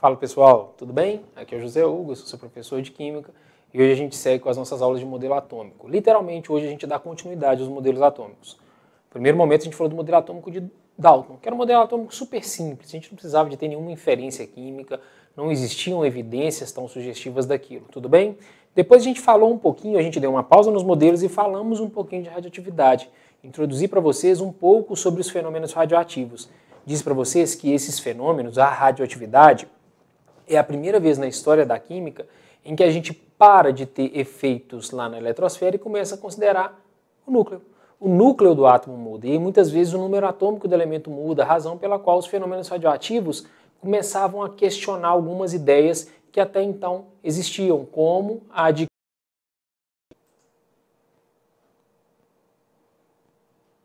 Fala pessoal, tudo bem? Aqui é o José Hugo, sou seu professor de Química e hoje a gente segue com as nossas aulas de modelo atômico. Literalmente, hoje a gente dá continuidade aos modelos atômicos. No primeiro momento, a gente falou do modelo atômico de Dalton, que era um modelo atômico super simples, a gente não precisava de ter nenhuma inferência química, não existiam evidências tão sugestivas daquilo, tudo bem? Depois a gente falou um pouquinho, a gente deu uma pausa nos modelos e falamos um pouquinho de radioatividade. Introduzi para vocês um pouco sobre os fenômenos radioativos. Diz para vocês que esses fenômenos, a radioatividade, é a primeira vez na história da química em que a gente para de ter efeitos lá na eletrosfera e começa a considerar o núcleo. O núcleo do átomo muda e muitas vezes o número atômico do elemento muda, razão pela qual os fenômenos radioativos começavam a questionar algumas ideias que até então existiam, como a de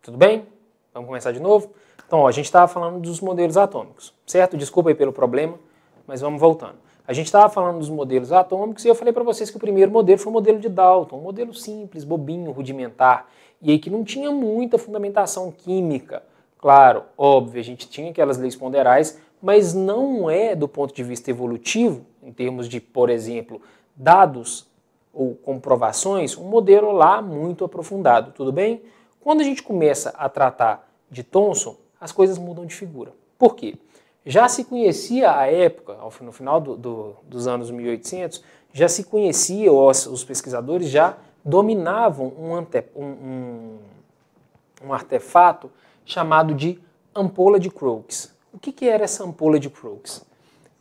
Tudo bem? Vamos começar de novo? Então, ó, a gente estava falando dos modelos atômicos, certo? Desculpa aí pelo problema, mas vamos voltando. A gente estava falando dos modelos atômicos e eu falei para vocês que o primeiro modelo foi o modelo de Dalton, um modelo simples, bobinho, rudimentar, e aí que não tinha muita fundamentação química. Claro, óbvio, a gente tinha aquelas leis ponderais, mas não é do ponto de vista evolutivo, em termos de, por exemplo, dados ou comprovações, um modelo lá muito aprofundado, tudo bem? Quando a gente começa a tratar de Thomson, as coisas mudam de figura. Por quê? Já se conhecia à época, no final do, do, dos anos 1800, já se conhecia, os, os pesquisadores já dominavam um, ante, um, um, um, artefato chamado de ampola de Crookes. O que, que era essa ampola de Crookes?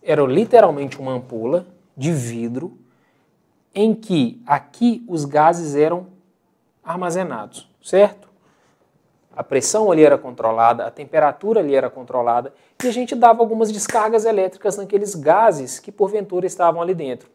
Era literalmente uma ampola de vidro em que aqui os gases eram armazenados, certo? a pressão ali era controlada, a temperatura ali era controlada e a gente dava algumas descargas elétricas naqueles gases que porventura estavam ali dentro.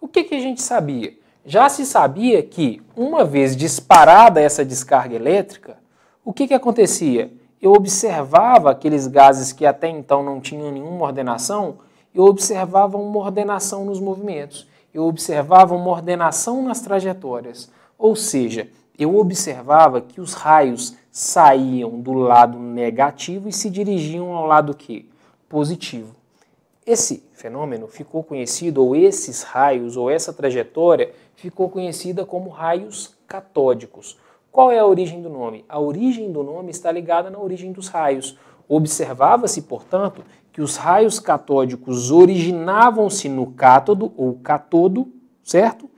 O que, que a gente sabia? Já se sabia que, uma vez disparada essa descarga elétrica, o que, que acontecia? Eu observava aqueles gases que até então não tinham nenhuma ordenação, eu observava uma ordenação nos movimentos, eu observava uma ordenação nas trajetórias. Ou seja, eu observava que os raios saíam do lado negativo e se dirigiam ao lado que? Positivo. Esse fenômeno ficou conhecido, ou esses raios, ou essa trajetória, ficou conhecida como raios catódicos. Qual é a origem do nome? A origem do nome está ligada na origem dos raios. Observava-se, portanto, que os raios catódicos originavam-se no cátodo ou catodo, certo?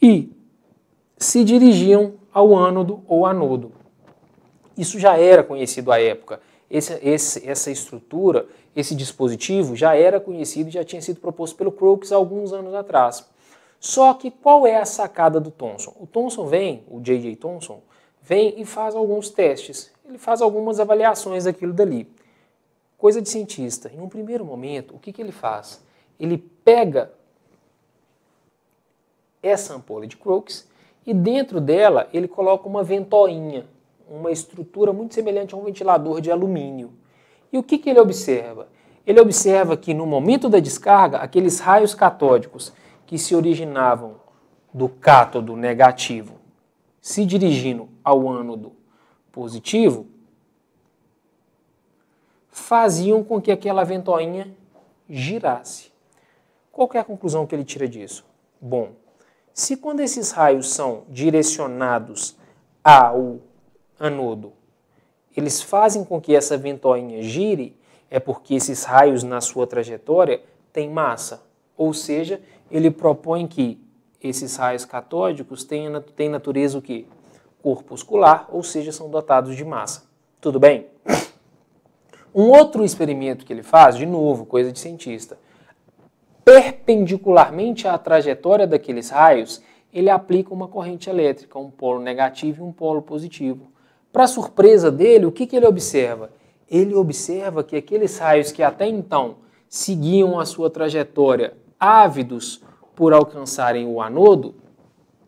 E se dirigiam ao ânodo ou anodo. Isso já era conhecido à época. Esse, esse, essa estrutura, esse dispositivo já era conhecido e já tinha sido proposto pelo Crookes alguns anos atrás. Só que qual é a sacada do Thomson? O Thomson vem, o J.J. Thomson, vem e faz alguns testes. Ele faz algumas avaliações daquilo dali. Coisa de cientista. Em um primeiro momento, o que, que ele faz? Ele pega essa ampola de Crookes e dentro dela ele coloca uma ventoinha uma estrutura muito semelhante a um ventilador de alumínio. E o que, que ele observa? Ele observa que no momento da descarga, aqueles raios catódicos que se originavam do cátodo negativo se dirigindo ao ânodo positivo, faziam com que aquela ventoinha girasse. Qual é a conclusão que ele tira disso? Bom, se quando esses raios são direcionados ao anodo, eles fazem com que essa ventoinha gire, é porque esses raios na sua trajetória têm massa. Ou seja, ele propõe que esses raios catódicos têm, natureza o quê? Corpuscular, ou seja, são dotados de massa. Tudo bem? Um outro experimento que ele faz, de novo, coisa de cientista, perpendicularmente à trajetória daqueles raios, ele aplica uma corrente elétrica, um polo negativo e um polo positivo. Para surpresa dele, o que, que ele observa? Ele observa que aqueles raios que até então seguiam a sua trajetória ávidos por alcançarem o anodo,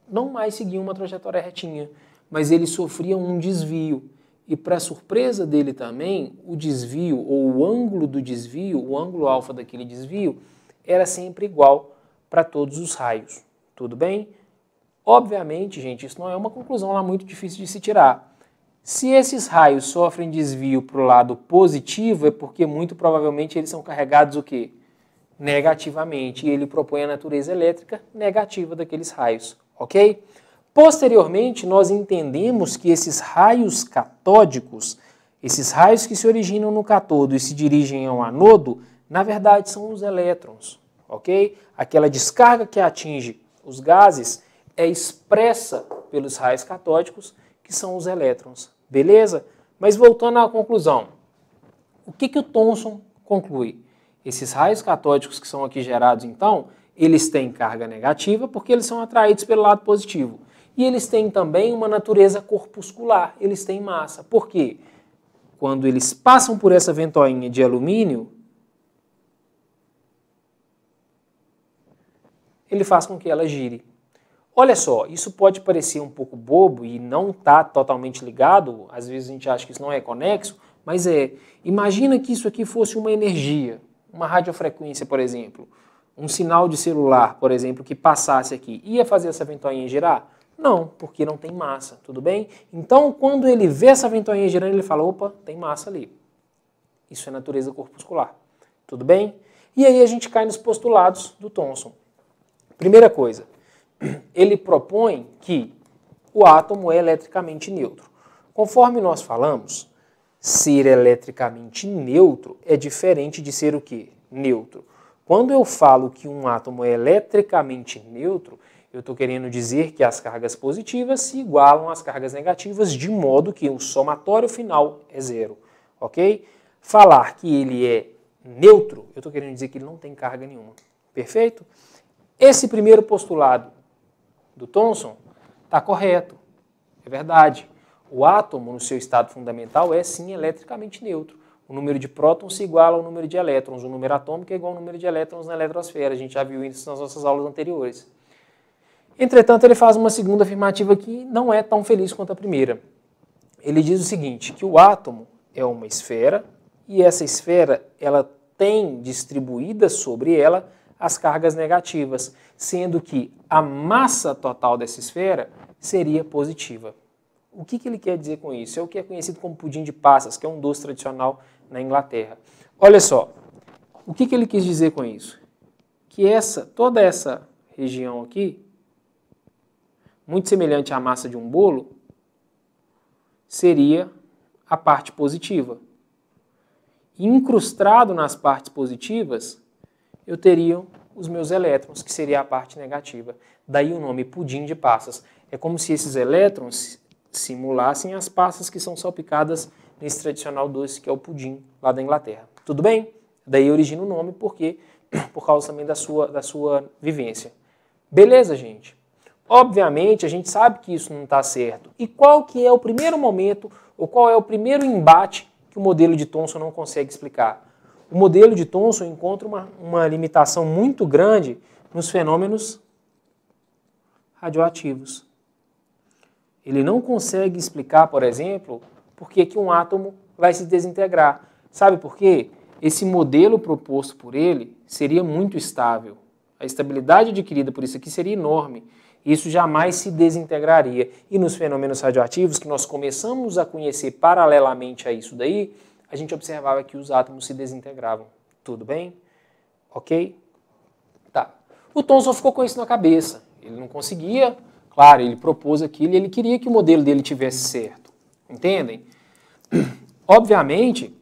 não mais seguiam uma trajetória retinha, mas eles sofriam um desvio. E para surpresa dele também, o desvio ou o ângulo do desvio, o ângulo alfa daquele desvio, era sempre igual para todos os raios. Tudo bem? Obviamente, gente, isso não é uma conclusão lá muito difícil de se tirar. Se esses raios sofrem desvio para o lado positivo, é porque muito provavelmente eles são carregados o quê? Negativamente. E ele propõe a natureza elétrica negativa daqueles raios, ok? Posteriormente, nós entendemos que esses raios catódicos, esses raios que se originam no catodo e se dirigem ao anodo, na verdade são os elétrons, ok? Aquela descarga que atinge os gases é expressa pelos raios catódicos, que são os elétrons. Beleza? Mas voltando à conclusão, o que, que o Thomson conclui? Esses raios catódicos que são aqui gerados, então, eles têm carga negativa porque eles são atraídos pelo lado positivo. E eles têm também uma natureza corpuscular, eles têm massa. Por quê? Quando eles passam por essa ventoinha de alumínio, ele faz com que ela gire. Olha só, isso pode parecer um pouco bobo e não está totalmente ligado, às vezes a gente acha que isso não é conexo, mas é. Imagina que isso aqui fosse uma energia, uma radiofrequência, por exemplo, um sinal de celular, por exemplo, que passasse aqui. Ia fazer essa ventoinha girar? Não, porque não tem massa, tudo bem? Então, quando ele vê essa ventoinha girando, ele fala: opa, tem massa ali. Isso é natureza corpuscular, tudo bem? E aí a gente cai nos postulados do Thomson. Primeira coisa, ele propõe que o átomo é eletricamente neutro. Conforme nós falamos, ser eletricamente neutro é diferente de ser o que? Neutro. Quando eu falo que um átomo é eletricamente neutro, eu estou querendo dizer que as cargas positivas se igualam às cargas negativas, de modo que o somatório final é zero, ok? Falar que ele é neutro, eu estou querendo dizer que ele não tem carga nenhuma, perfeito? Esse primeiro postulado do Thomson, está correto. É verdade. O átomo, no seu estado fundamental, é sim eletricamente neutro. O número de prótons se iguala ao número de elétrons. O número atômico é igual ao número de elétrons na eletrosfera. A gente já viu isso nas nossas aulas anteriores. Entretanto, ele faz uma segunda afirmativa que não é tão feliz quanto a primeira. Ele diz o seguinte, que o átomo é uma esfera e essa esfera ela tem distribuída sobre ela as cargas negativas, sendo que a massa total dessa esfera seria positiva. O que, que ele quer dizer com isso? É o que é conhecido como pudim de passas, que é um doce tradicional na Inglaterra. Olha só, o que, que ele quis dizer com isso? Que essa, toda essa região aqui, muito semelhante à massa de um bolo, seria a parte positiva. Incrustado nas partes positivas eu teria os meus elétrons, que seria a parte negativa. Daí o nome pudim de passas. É como se esses elétrons simulassem as passas que são salpicadas nesse tradicional doce que é o pudim lá da Inglaterra. Tudo bem? Daí origina o nome porque por causa também da sua, da sua vivência. Beleza, gente? Obviamente, a gente sabe que isso não está certo. E qual que é o primeiro momento, ou qual é o primeiro embate que o modelo de Thomson não consegue explicar? o modelo de Thomson encontra uma, uma limitação muito grande nos fenômenos radioativos. Ele não consegue explicar, por exemplo, por que, que um átomo vai se desintegrar. Sabe por quê? Esse modelo proposto por ele seria muito estável. A estabilidade adquirida por isso aqui seria enorme. Isso jamais se desintegraria. E nos fenômenos radioativos que nós começamos a conhecer paralelamente a isso daí, a gente observava que os átomos se desintegravam. Tudo bem? Ok? Tá. O Thomson ficou com isso na cabeça. Ele não conseguia, claro, ele propôs aquilo e ele queria que o modelo dele tivesse certo. Entendem? Obviamente,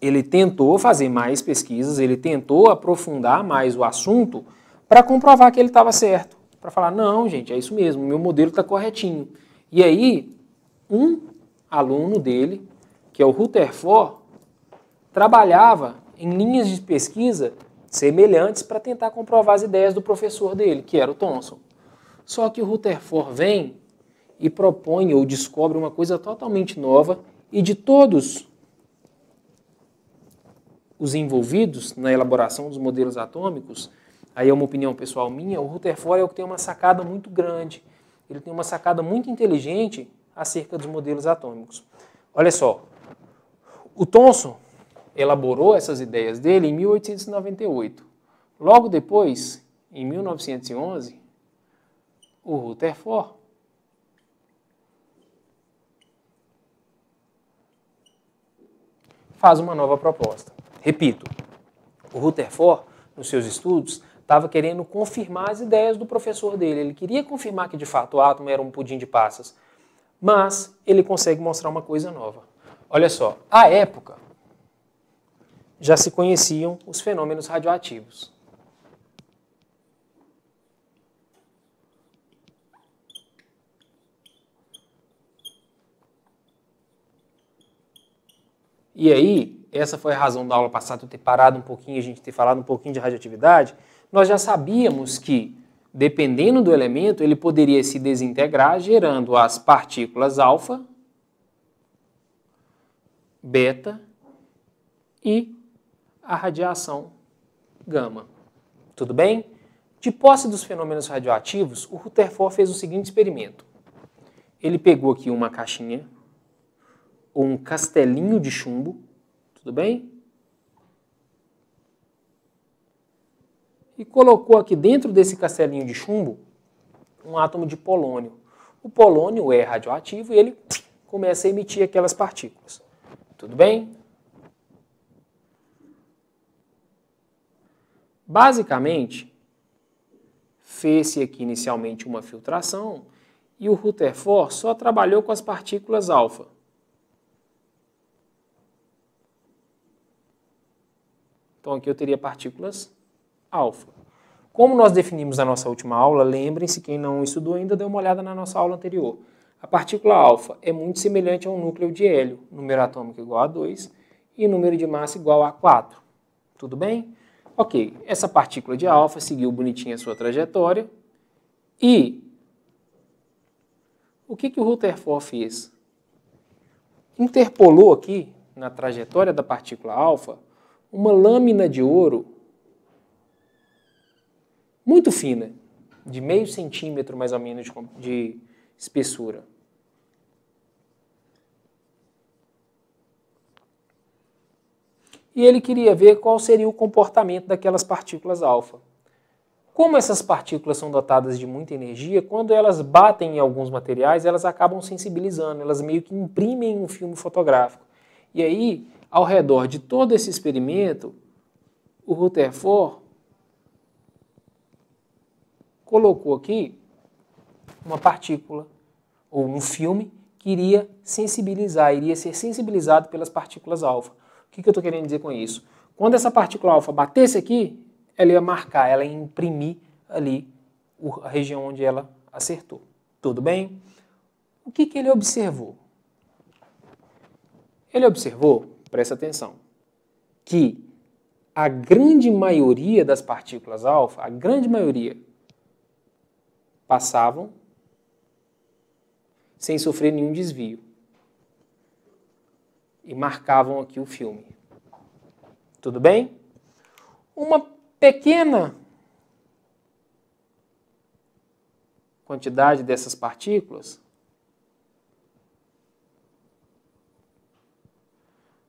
ele tentou fazer mais pesquisas, ele tentou aprofundar mais o assunto para comprovar que ele estava certo. Para falar, não, gente, é isso mesmo, meu modelo está corretinho. E aí, um aluno dele que é o Rutherford, trabalhava em linhas de pesquisa semelhantes para tentar comprovar as ideias do professor dele, que era o Thomson. Só que o Rutherford vem e propõe ou descobre uma coisa totalmente nova e de todos os envolvidos na elaboração dos modelos atômicos, aí é uma opinião pessoal minha, o Rutherford é o que tem uma sacada muito grande. Ele tem uma sacada muito inteligente acerca dos modelos atômicos. Olha só, o Thomson elaborou essas ideias dele em 1898. Logo depois, em 1911, o Rutherford faz uma nova proposta. Repito, o Rutherford, nos seus estudos, estava querendo confirmar as ideias do professor dele. Ele queria confirmar que de fato o átomo era um pudim de passas, mas ele consegue mostrar uma coisa nova. Olha só, à época já se conheciam os fenômenos radioativos. E aí, essa foi a razão da aula passada eu ter parado um pouquinho, a gente ter falado um pouquinho de radioatividade. Nós já sabíamos que, dependendo do elemento, ele poderia se desintegrar, gerando as partículas alfa beta e a radiação gama. Tudo bem? De posse dos fenômenos radioativos, o Rutherford fez o seguinte experimento. Ele pegou aqui uma caixinha, ou um castelinho de chumbo, tudo bem? E colocou aqui dentro desse castelinho de chumbo um átomo de polônio. O polônio é radioativo e ele começa a emitir aquelas partículas. Tudo bem? Basicamente, fez-se aqui inicialmente uma filtração e o Rutherford só trabalhou com as partículas alfa. Então aqui eu teria partículas alfa. Como nós definimos na nossa última aula, lembrem-se, quem não estudou ainda, dê uma olhada na nossa aula anterior. A partícula alfa é muito semelhante a um núcleo de hélio, número atômico igual a 2 e número de massa igual a 4. Tudo bem? Ok, essa partícula de alfa seguiu bonitinha a sua trajetória. E o que, que o Rutherford fez? Interpolou aqui, na trajetória da partícula alfa, uma lâmina de ouro muito fina, de meio centímetro mais ou menos de espessura. e ele queria ver qual seria o comportamento daquelas partículas alfa. Como essas partículas são dotadas de muita energia, quando elas batem em alguns materiais, elas acabam sensibilizando, elas meio que imprimem um filme fotográfico. E aí, ao redor de todo esse experimento, o Rutherford colocou aqui uma partícula ou um filme que iria sensibilizar, iria ser sensibilizado pelas partículas alfa que, que eu estou querendo dizer com isso? Quando essa partícula alfa batesse aqui, ela ia marcar, ela ia imprimir ali a região onde ela acertou. Tudo bem? O que, que ele observou? Ele observou, presta atenção, que a grande maioria das partículas alfa, a grande maioria, passavam sem sofrer nenhum desvio e marcavam aqui o filme. Tudo bem? Uma pequena quantidade dessas partículas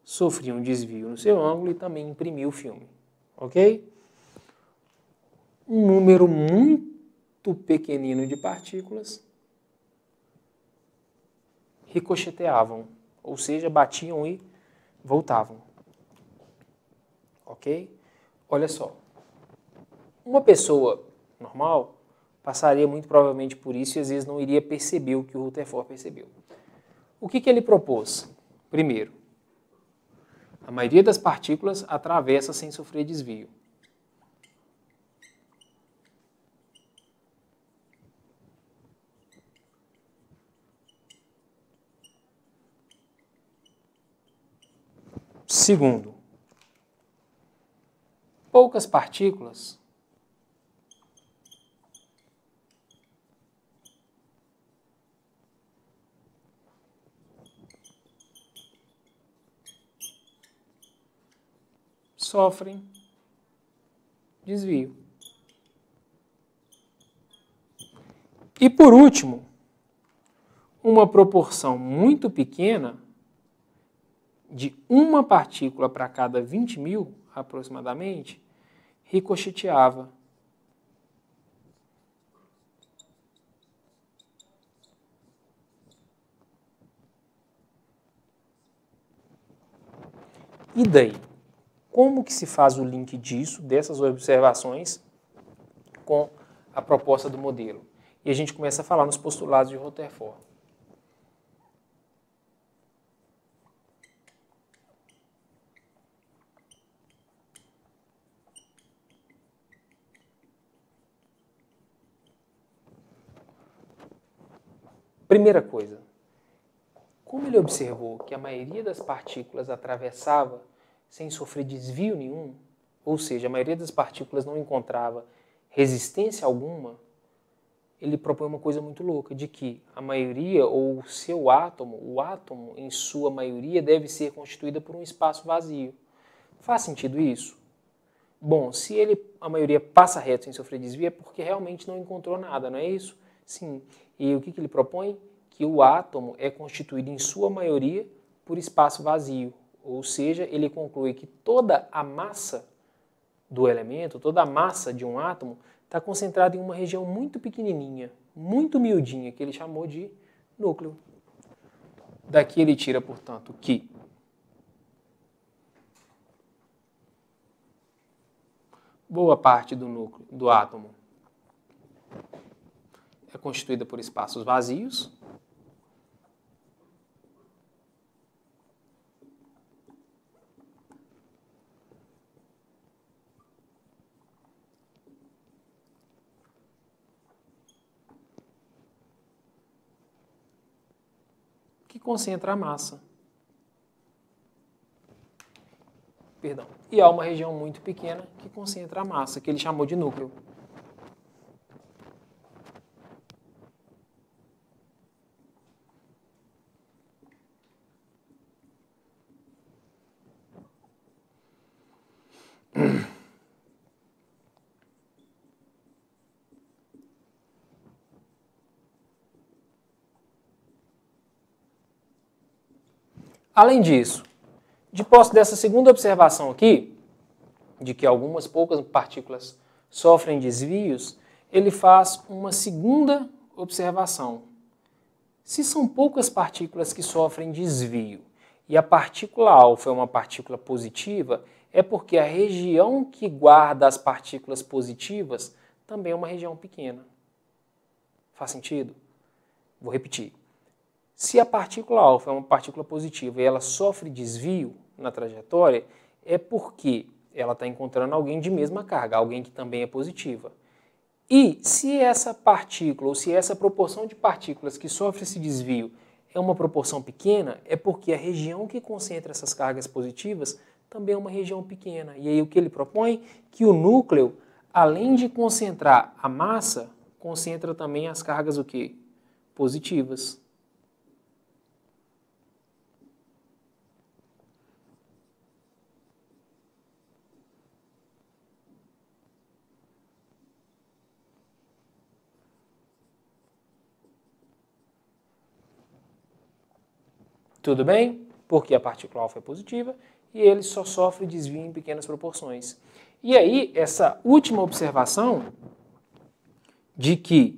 sofria um desvio no seu ângulo e também imprimiu o filme. Ok? Um número muito pequenino de partículas ricocheteavam ou seja, batiam e voltavam. Ok? Olha só. Uma pessoa normal passaria muito provavelmente por isso e às vezes não iria perceber o que o Rutherford percebeu. O que, que ele propôs? Primeiro, a maioria das partículas atravessa sem sofrer desvio. Segundo, poucas partículas sofrem desvio. E por último, uma proporção muito pequena de uma partícula para cada 20 mil, aproximadamente, ricocheteava. E daí? Como que se faz o link disso, dessas observações, com a proposta do modelo? E a gente começa a falar nos postulados de Rutherford. Primeira coisa, como ele observou que a maioria das partículas atravessava sem sofrer desvio nenhum, ou seja, a maioria das partículas não encontrava resistência alguma, ele propõe uma coisa muito louca, de que a maioria ou o seu átomo, o átomo em sua maioria deve ser constituída por um espaço vazio. Faz sentido isso? Bom, se ele a maioria passa reto sem sofrer desvio é porque realmente não encontrou nada, não é isso? Sim. E o que, que ele propõe? Que o átomo é constituído em sua maioria por espaço vazio. Ou seja, ele conclui que toda a massa do elemento, toda a massa de um átomo, está concentrada em uma região muito pequenininha, muito miudinha, que ele chamou de núcleo. Daqui ele tira, portanto, que boa parte do núcleo do átomo é constituída por espaços vazios. que concentra a massa. Perdão. E há uma região muito pequena que concentra a massa, que ele chamou de núcleo. Além disso, de posse dessa segunda observação aqui, de que algumas poucas partículas sofrem desvios, ele faz uma segunda observação. Se são poucas partículas que sofrem desvio e a partícula alfa é uma partícula positiva, é porque a região que guarda as partículas positivas também é uma região pequena. Faz sentido? Vou repetir. Se a partícula alfa é uma partícula positiva e ela sofre desvio na trajetória, é porque ela está encontrando alguém de mesma carga, alguém que também é positiva. E se essa partícula, ou se essa proporção de partículas que sofre esse desvio é uma proporção pequena, é porque a região que concentra essas cargas positivas também é uma região pequena. E aí o que ele propõe? Que o núcleo, além de concentrar a massa, concentra também as cargas o quê? positivas. Tudo bem? Porque a partícula alfa é positiva e ele só sofre desvio em pequenas proporções. E aí, essa última observação de que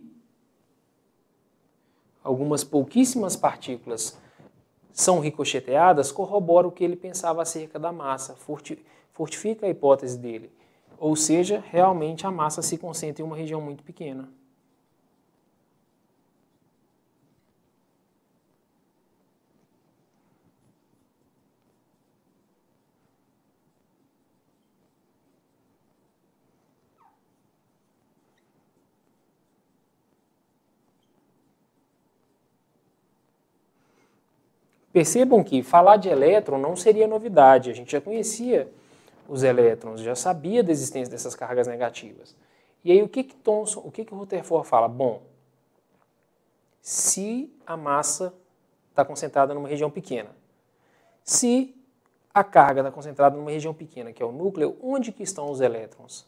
algumas pouquíssimas partículas são ricocheteadas corrobora o que ele pensava acerca da massa, fortifica a hipótese dele. Ou seja, realmente a massa se concentra em uma região muito pequena. Percebam que falar de elétron não seria novidade, a gente já conhecia os elétrons, já sabia da existência dessas cargas negativas. E aí o que que Thomson, o que que Rutherford fala? Bom, se a massa está concentrada numa região pequena, se a carga está concentrada numa região pequena, que é o núcleo, onde que estão os elétrons?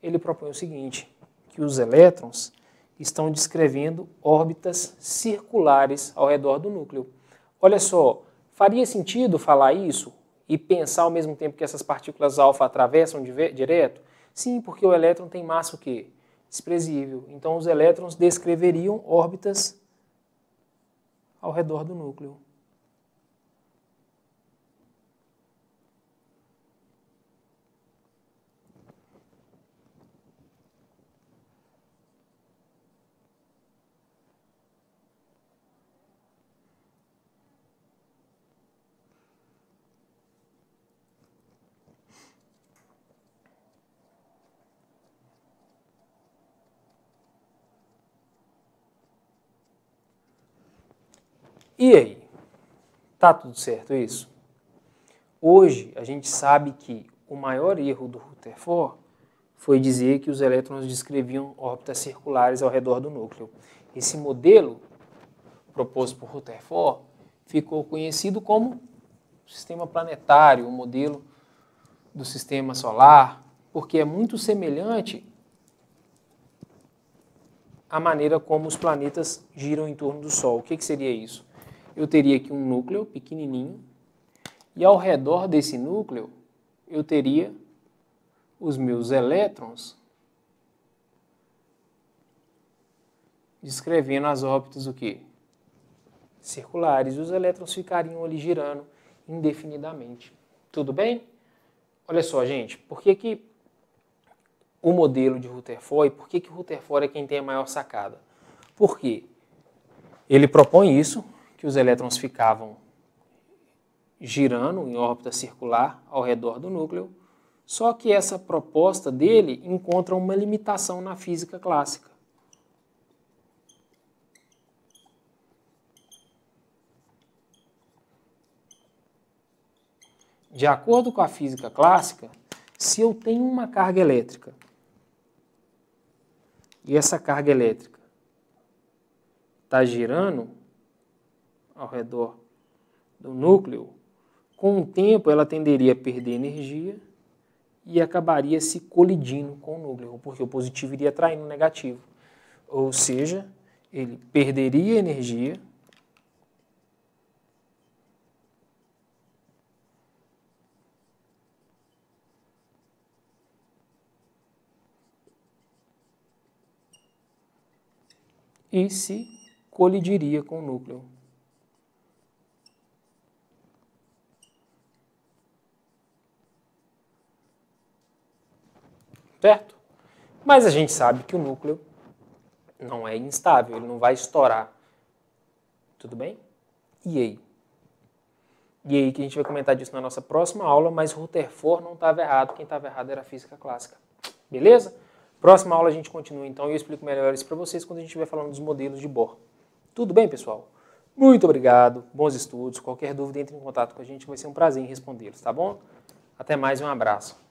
Ele propõe o seguinte, que os elétrons estão descrevendo órbitas circulares ao redor do núcleo olha só, faria sentido falar isso e pensar ao mesmo tempo que essas partículas alfa atravessam direto? Sim, porque o elétron tem massa o quê? Desprezível. Então os elétrons descreveriam órbitas ao redor do núcleo. E aí? Tá tudo certo é isso? Hoje a gente sabe que o maior erro do Rutherford foi dizer que os elétrons descreviam órbitas circulares ao redor do núcleo. Esse modelo proposto por Rutherford ficou conhecido como sistema planetário, o modelo do sistema solar, porque é muito semelhante à maneira como os planetas giram em torno do Sol. O que, que seria isso? eu teria aqui um núcleo pequenininho, e ao redor desse núcleo eu teria os meus elétrons descrevendo as órbitas o quê? Circulares. E os elétrons ficariam ali girando indefinidamente. Tudo bem? Olha só, gente, por que, que o modelo de Rutherford, por que, que Rutherford é quem tem a maior sacada? Por quê? Ele propõe isso, que os elétrons ficavam girando em órbita circular ao redor do núcleo, só que essa proposta dele encontra uma limitação na física clássica. De acordo com a física clássica, se eu tenho uma carga elétrica e essa carga elétrica está girando ao redor do núcleo, com o tempo ela tenderia a perder energia e acabaria se colidindo com o núcleo, porque o positivo iria atraindo o negativo. Ou seja, ele perderia energia e se colidiria com o núcleo. certo? Mas a gente sabe que o núcleo não é instável, ele não vai estourar. Tudo bem? E aí? E aí que a gente vai comentar disso na nossa próxima aula, mas Rutherford não estava errado, quem estava errado era a física clássica. Beleza? Próxima aula a gente continua então e eu explico melhor isso para vocês quando a gente estiver falando dos modelos de Bohr. Tudo bem, pessoal? Muito obrigado, bons estudos. Qualquer dúvida, entre em contato com a gente, vai ser um prazer em respondê-los, tá bom? Até mais e um abraço.